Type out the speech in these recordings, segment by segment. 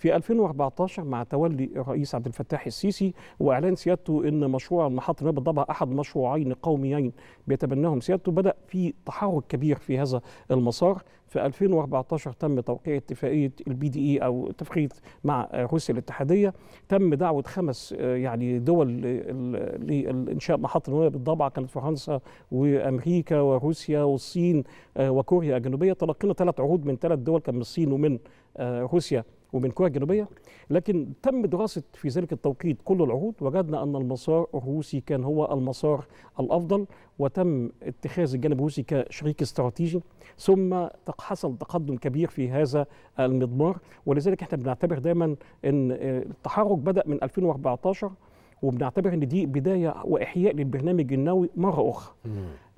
في 2014 مع تولي الرئيس عبد الفتاح السيسي واعلان سيادته ان مشروع المحطه ما بالضبع احد مشروعين قوميين بيتبناهم سيادته بدا في تحرك كبير في هذا المسار في 2014 تم توقيع اتفاقيه البي دي اي او اتفاقيه مع روسيا الاتحاديه تم دعوه خمس آه، يعني دول لانشاء محطه نوويه بالضبع كانت فرنسا وامريكا وروسيا والصين آه، وكوريا الجنوبيه تلقينا ثلاث عروض من ثلاث دول كان من الصين ومن آه، روسيا ومن كوريا الجنوبيه لكن تم دراسه في ذلك التوقيت كل العهود وجدنا ان المسار الروسي كان هو المسار الافضل وتم اتخاذ الجانب الروسي كشريك استراتيجي ثم حصل تقدم كبير في هذا المضمار ولذلك احنا بنعتبر دايما ان آه، التحرك بدا من 2014 وبنعتبر ان دي بدايه واحياء للبرنامج النووي مره اخرى.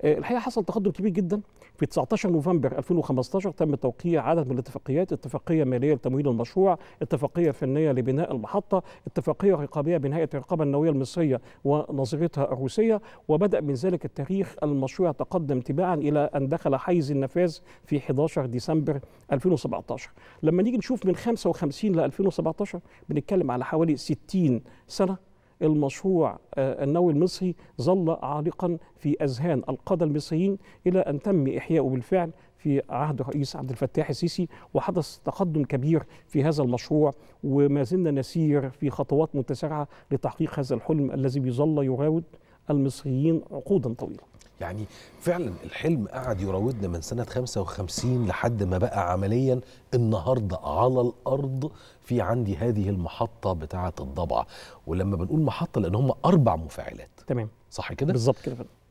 آه، الحقيقه حصل تقدم كبير جدا في 19 نوفمبر 2015 تم توقيع عدد من الاتفاقيات اتفاقيه ماليه لتمويل المشروع اتفاقيه فنيه لبناء المحطه اتفاقيه رقابيه هيئه الرقابه النوويه المصريه ونظيرتها الروسيه وبدا من ذلك التاريخ المشروع تقدم تباعا الى ان دخل حيز النفاذ في 11 ديسمبر 2017 لما نيجي نشوف من 55 ل 2017 بنتكلم على حوالي 60 سنه المشروع آه، النووي المصري ظل عالقا في أذهان القادة المصريين إلى أن تم احيائه بالفعل في عهد الرئيس عبد الفتاح السيسي وحدث تقدم كبير في هذا المشروع وما زلنا نسير في خطوات متسارعة لتحقيق هذا الحلم الذي بيظل يراود المصريين عقودا طويله يعني فعلا الحلم قعد يراودنا من سنة 55 لحد ما بقى عمليا النهاردة على الأرض في عندي هذه المحطة بتاعة الضبع ولما بنقول محطة لأن هم أربع مفاعلات تمام صح كده؟ بالظبط كده فعلا